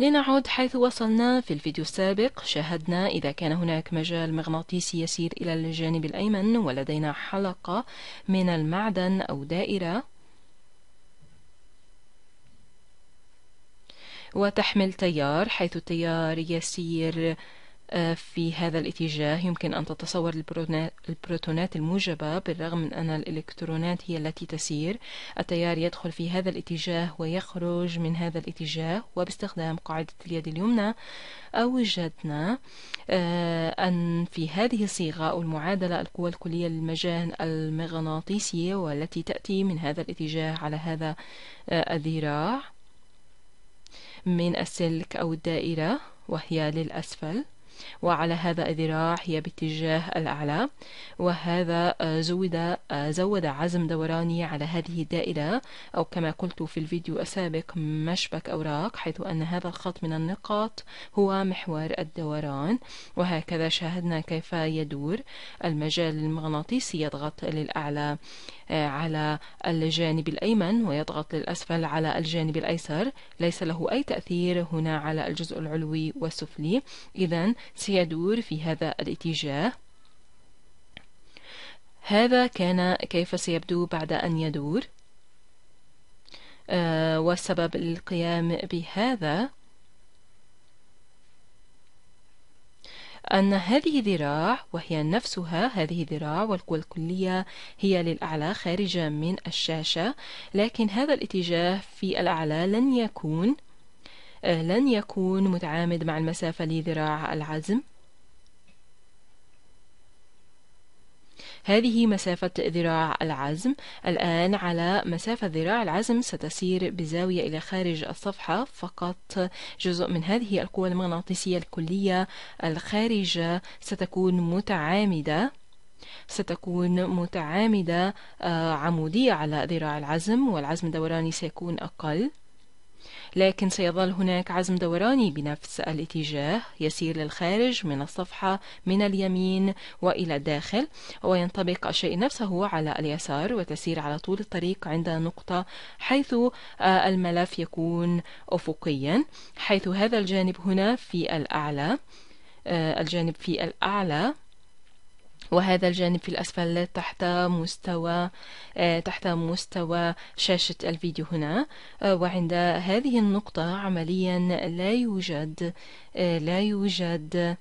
لنعود حيث وصلنا في الفيديو السابق شاهدنا إذا كان هناك مجال مغناطيسي يسير إلى الجانب الأيمن ولدينا حلقة من المعدن أو دائرة وتحمل تيار حيث التيار يسير في هذا الاتجاه يمكن أن تتصور البروتونات الموجبة بالرغم من أن الإلكترونات هي التي تسير التيار يدخل في هذا الاتجاه ويخرج من هذا الاتجاه وباستخدام قاعدة اليد اليمنى أوجدنا آه، أن في هذه الصيغة أو المعادلة القوة الكلية للمجال المغناطيسي والتي تأتي من هذا الاتجاه على هذا آه، الذراع من السلك أو الدائرة وهي للأسفل وعلى هذا الذراع هي باتجاه الأعلى وهذا آه، زود آه، زود عزم دوراني على هذه الدائرة أو كما قلت في الفيديو السابق مشبك أوراق حيث أن هذا الخط من النقاط هو محور الدوران وهكذا شاهدنا كيف يدور المجال المغناطيسي يضغط للأعلى آه، على الجانب الأيمن ويضغط للأسفل على الجانب الأيسر ليس له أي تأثير هنا على الجزء العلوي والسفلي إذا سيدور في هذا الاتجاه هذا كان كيف سيبدو بعد أن يدور آه، والسبب للقيام بهذا أن هذه ذراع وهي نفسها هذه ذراع والقوى الكلية هي للأعلى خارجة من الشاشة لكن هذا الاتجاه في الأعلى لن يكون آه، لن يكون متعامد مع المسافة لذراع العزم هذه مسافة ذراع العزم الآن على مسافة ذراع العزم ستسير بزاوية إلى خارج الصفحة فقط جزء من هذه القوة المغناطيسية الكلية الخارجة ستكون متعامدة ستكون متعامدة آه، عمودية على ذراع العزم والعزم الدوراني سيكون أقل لكن سيظل هناك عزم دوراني بنفس الاتجاه يسير للخارج من الصفحة من اليمين وإلى الداخل وينطبق الشيء نفسه على اليسار وتسير على طول الطريق عند نقطة حيث آه، الملف يكون أفقيا حيث هذا الجانب هنا في الأعلى آه، الجانب في الأعلى وهذا الجانب في الأسفل تحت مستوى آه، تحت مستوى شاشة الفيديو هنا آه، وعند هذه النقطة عمليا لا يوجد آه، لا يوجد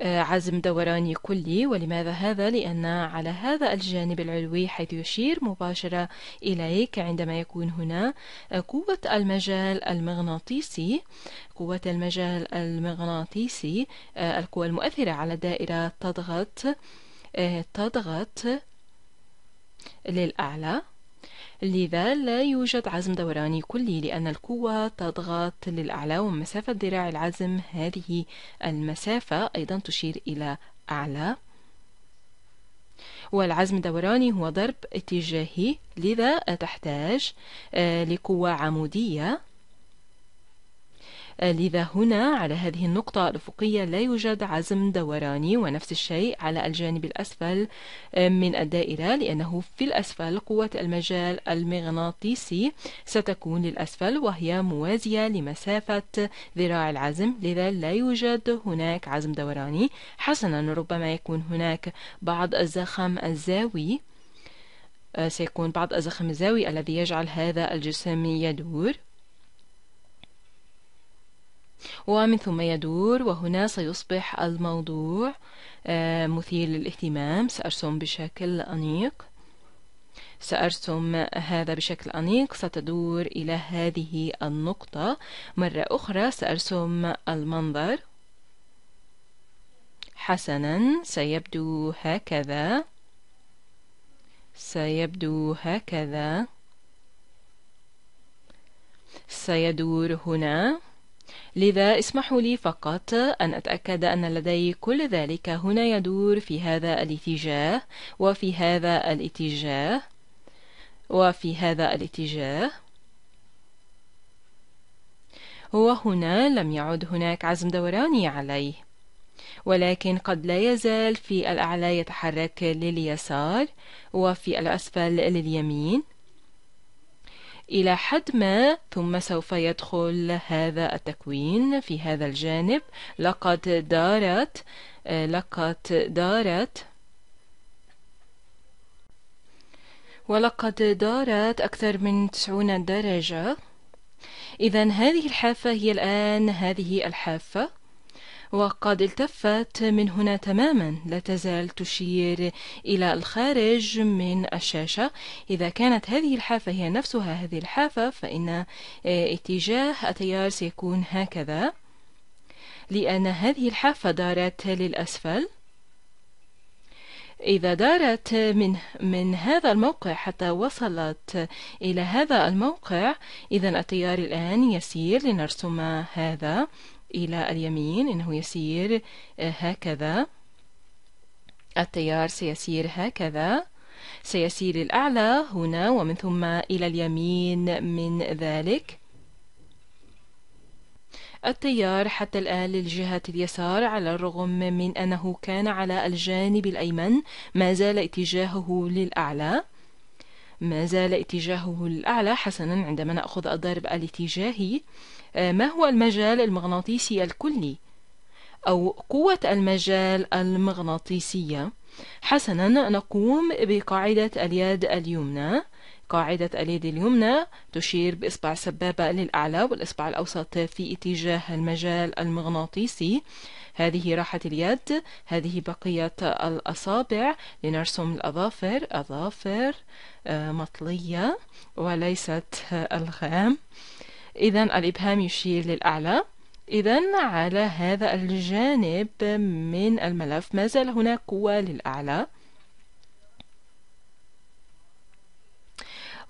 آه، عزم دوراني كلي ولماذا هذا؟ لأن على هذا الجانب العلوي حيث يشير مباشرة إليك عندما يكون هنا آه، قوة المجال المغناطيسي قوة المجال المغناطيسي آه، القوة المؤثرة على الدائرة تضغط تضغط للأعلى لذا لا يوجد عزم دوراني كلي لأن القوة تضغط للأعلى ومسافة ذراع العزم هذه المسافة أيضا تشير إلى أعلى والعزم الدوراني هو ضرب اتجاهي لذا تحتاج آه، لقوة عمودية لذا هنا على هذه النقطة الأفقية لا يوجد عزم دوراني ونفس الشيء على الجانب الأسفل من الدائرة لأنه في الأسفل قوة المجال المغناطيسي ستكون للأسفل وهي موازية لمسافة ذراع العزم لذا لا يوجد هناك عزم دوراني حسنا ربما يكون هناك بعض الزخم الزاوي آه، سيكون بعض الزخم الزاوي الذي يجعل هذا الجسم يدور ومن ثم يدور وهنا سيصبح الموضوع آه، مثير للاهتمام سأرسم بشكل أنيق سأرسم هذا بشكل أنيق ستدور إلى هذه النقطة مرة أخرى سأرسم المنظر حسنا سيبدو هكذا سيبدو هكذا سيدور هنا لذا اسمحوا لي فقط أن أتأكد أن لدي كل ذلك هنا يدور في هذا الاتجاه وفي هذا الاتجاه وفي هذا الاتجاه وهنا لم يعد هناك عزم دوراني عليه ولكن قد لا يزال في الأعلى يتحرك لليسار وفي الأسفل لليمين إلى حد ما ثم سوف يدخل هذا التكوين في هذا الجانب لقد دارت آه، لقد دارت ولقد دارت أكثر من 90 درجة إذا هذه الحافة هي الآن هذه الحافة وقد التفت من هنا تماما لا تزال تشير إلى الخارج من الشاشة إذا كانت هذه الحافة هي نفسها هذه الحافة فإن آه، اتجاه التيار سيكون هكذا لأن هذه الحافة دارت للأسفل إذا دارت من من هذا الموقع حتى وصلت إلى هذا الموقع إذا التيار الآن يسير لنرسم هذا إلى اليمين إنه يسير آه، هكذا التيار سيسير هكذا سيسير الأعلى هنا ومن ثم إلى اليمين من ذلك التيار حتى الآن للجهة اليسار على الرغم من أنه كان على الجانب الأيمن ما زال اتجاهه للأعلى ما زال اتجاهه الأعلى حسنا عندما نأخذ الضرب الاتجاهي آه، ما هو المجال المغناطيسي الكلي أو قوة المجال المغناطيسية حسنا نقوم بقاعدة اليد اليمنى قاعدة اليد اليمنى تشير بإصبع سبابة للأعلى والإصبع الأوسط في اتجاه المجال المغناطيسي هذه راحة اليد هذه بقية الأصابع لنرسم الأظافر أظافر آه، مطلية وليست ألغام إذا الإبهام يشير للأعلى إذا على هذا الجانب من الملف ما زال هناك قوة للأعلى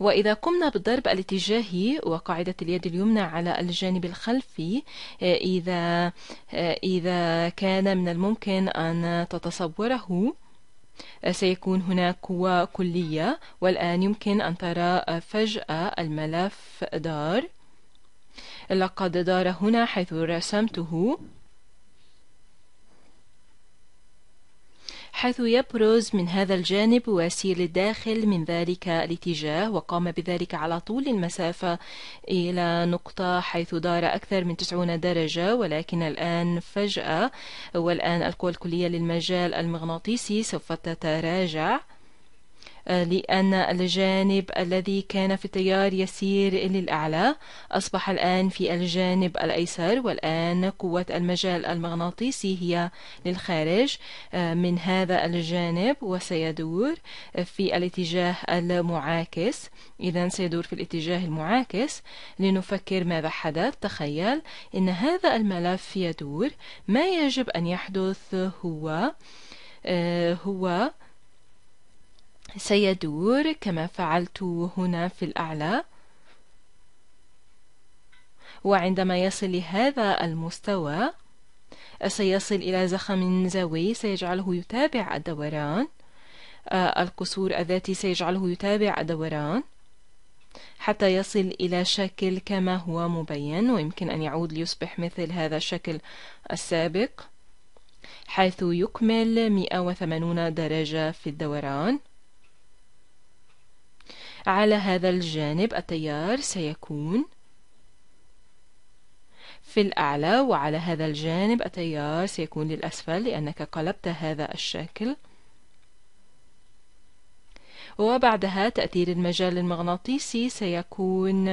وإذا قمنا بالضرب الاتجاهي وقاعدة اليد اليمنى على الجانب الخلفي آه، إذا آه، إذا كان من الممكن أن تتصوره آه، سيكون هناك قوة كلية والآن يمكن أن ترى فجأة الملف دار لقد دار هنا حيث رسمته حيث يبرز من هذا الجانب وسيل الداخل من ذلك الاتجاه وقام بذلك على طول المسافة إلى نقطة حيث دار أكثر من 90 درجة ولكن الآن فجأة والآن القوى الكلية للمجال المغناطيسي سوف تتراجع لأن الجانب الذي كان في التيار يسير للأعلى أصبح الآن في الجانب الأيسر والآن قوة المجال المغناطيسي هي للخارج آه، من هذا الجانب وسيدور في الاتجاه المعاكس إذا سيدور في الاتجاه المعاكس لنفكر ماذا حدث تخيل إن هذا الملف يدور ما يجب أن يحدث هو آه، هو سيدور كما فعلت هنا في الأعلى وعندما يصل لهذا المستوى سيصل إلى زخم زاوي سيجعله يتابع الدوران آه، القصور الذاتي سيجعله يتابع الدوران حتى يصل إلى شكل كما هو مبين ويمكن أن يعود ليصبح مثل هذا الشكل السابق حيث يكمل 180 درجة في الدوران على هذا الجانب التيار سيكون في الأعلى وعلى هذا الجانب التيار سيكون للأسفل لأنك قلبت هذا الشكل وبعدها تأثير المجال المغناطيسي سيكون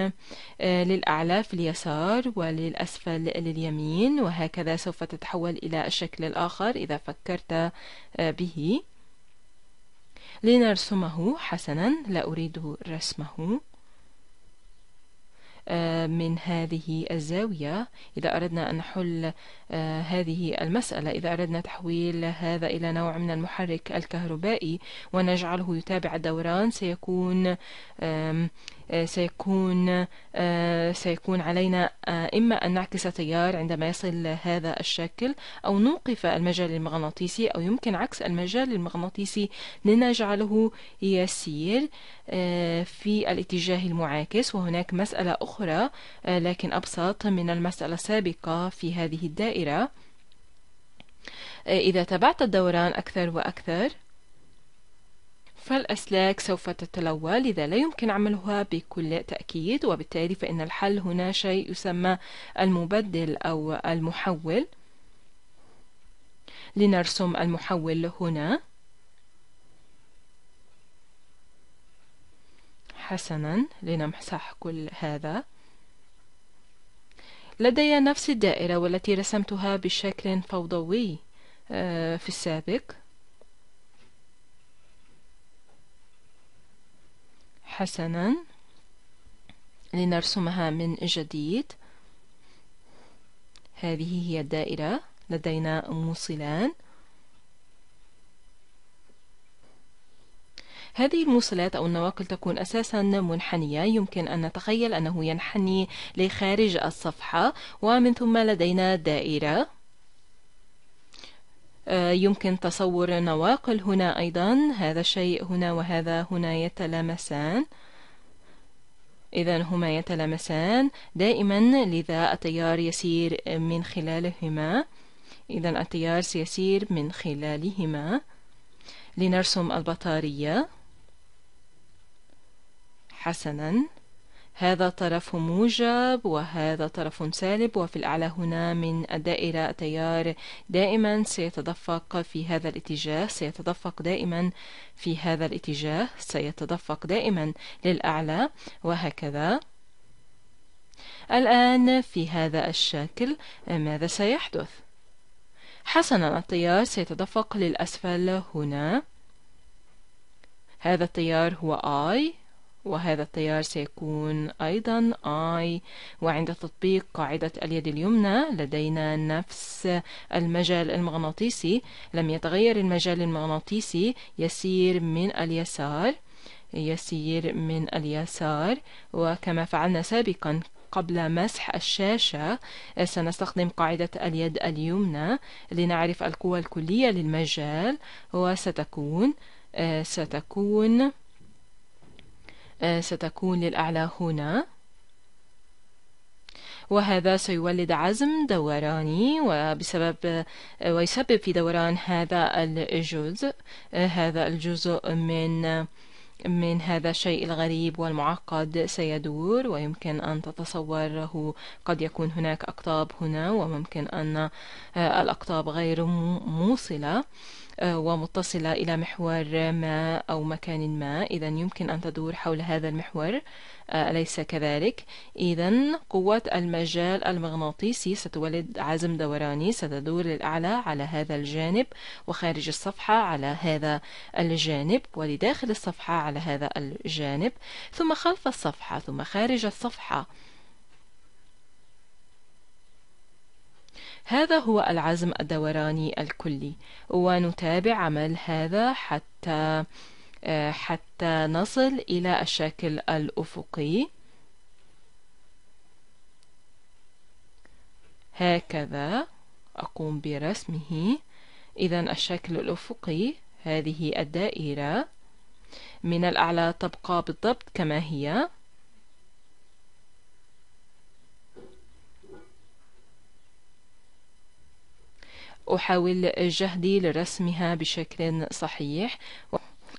آه، للأعلى في اليسار وللأسفل لليمين وهكذا سوف تتحول إلى الشكل الآخر إذا فكرت آه، به لنرسمه حسنا لا أريد رسمه آه، من هذه الزاوية إذا أردنا أن نحل آه، هذه المسألة إذا أردنا تحويل هذا إلى نوع من المحرك الكهربائي ونجعله يتابع الدوران سيكون آه، سيكون آه، سيكون علينا آه، إما أن نعكس تيار عندما يصل هذا الشكل أو نوقف المجال المغناطيسي أو يمكن عكس المجال المغناطيسي لنجعله يسير في الاتجاه المعاكس وهناك مسألة أخرى لكن أبسط من المسألة السابقة في هذه الدائرة إذا تبعت الدوران أكثر وأكثر فالأسلاك سوف تتلوى لذا لا يمكن عملها بكل تأكيد وبالتالي فإن الحل هنا شيء يسمى المبدل أو المحول لنرسم المحول هنا حسنا لنمسح كل هذا لدي نفس الدائرة والتي رسمتها بشكل فوضوي آه، في السابق حسنا لنرسمها من جديد هذه هي الدائرة لدينا موصلان هذه الموصلات أو النواقل تكون أساسا منحنية يمكن أن نتخيل أنه ينحني لخارج الصفحة ومن ثم لدينا دائرة آه، يمكن تصور نواقل هنا أيضا هذا الشيء هنا وهذا هنا يتلامسان إذا هما يتلامسان دائما لذا التيار يسير من خلالهما إذا التيار سيسير من خلالهما لنرسم البطارية حسناً هذا طرف موجب وهذا طرف سالب وفي الأعلى هنا من الدائرة التيار دائما سيتدفق في هذا الاتجاه سيتدفق دائما في هذا الاتجاه سيتدفق دائما للأعلى وهكذا الآن في هذا الشكل ماذا سيحدث؟ حسنا التيار سيتدفق للأسفل هنا هذا التيار هو I وهذا التيار سيكون أيضا I وعند تطبيق قاعدة اليد اليمنى لدينا نفس المجال المغناطيسي لم يتغير المجال المغناطيسي يسير من اليسار يسير من اليسار وكما فعلنا سابقا قبل مسح الشاشة سنستخدم قاعدة اليد اليمنى لنعرف القوى الكلية للمجال وستكون آه، ستكون آه، ستكون للأعلى هنا وهذا سيولد عزم دوراني وبسبب آه، ويسبب في دوران هذا الجزء آه، هذا الجزء من من هذا الشيء الغريب والمعقد سيدور ويمكن أن تتصوره قد يكون هناك أقطاب هنا وممكن أن الأقطاب غير موصلة آه، ومتصلة إلى محور ما أو مكان ما إذا يمكن أن تدور حول هذا المحور آه، أليس كذلك؟ إذا قوة المجال المغناطيسي ستولد عزم دوراني ستدور للأعلى على هذا الجانب وخارج الصفحة على هذا الجانب ولداخل الصفحة على هذا الجانب ثم خلف الصفحة ثم خارج الصفحة هذا هو العزم الدوراني الكلي ونتابع عمل هذا حتى آه، حتى نصل إلى الشكل الأفقي هكذا أقوم برسمه إذا الشكل الأفقي هذه الدائرة من الأعلى تبقى بالضبط كما هي أحاول جهدي لرسمها بشكل صحيح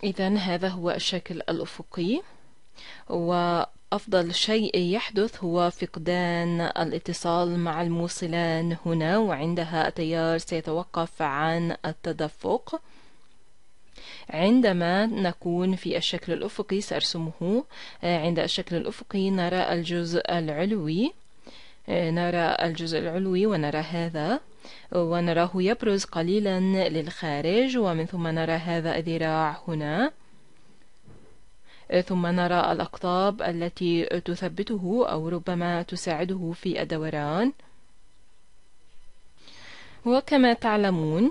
إذا هذا هو الشكل الأفقي وأفضل شيء يحدث هو فقدان الاتصال مع الموصلان هنا وعندها التيار سيتوقف عن التدفق عندما نكون في الشكل الأفقي سأرسمه عند الشكل الأفقي نرى الجزء العلوي نرى الجزء العلوي ونرى هذا ونراه يبرز قليلا للخارج ومن ثم نرى هذا الذراع هنا ثم نرى الأقطاب التي تثبته أو ربما تساعده في الدوران وكما تعلمون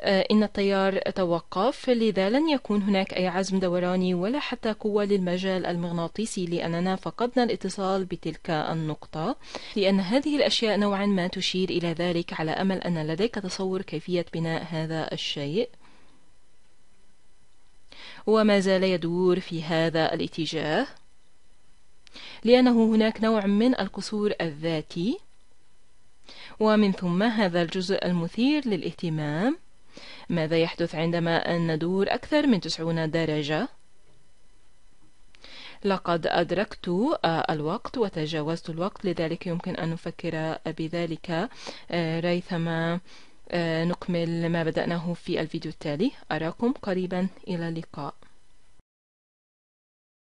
آه، إن التيار توقف لذا لن يكون هناك أي عزم دوراني ولا حتى قوة للمجال المغناطيسي لأننا فقدنا الاتصال بتلك النقطة لأن هذه الأشياء نوعا ما تشير إلى ذلك على أمل أن لديك تصور كيفية بناء هذا الشيء وما زال يدور في هذا الاتجاه لأنه هناك نوع من القصور الذاتي ومن ثم هذا الجزء المثير للاهتمام ماذا يحدث عندما ندور أكثر من 90 درجة؟ لقد أدركت آه، الوقت وتجاوزت الوقت لذلك يمكن أن نفكر بذلك آه، ريثما آه، نكمل ما بدأناه في الفيديو التالي أراكم قريبا إلى اللقاء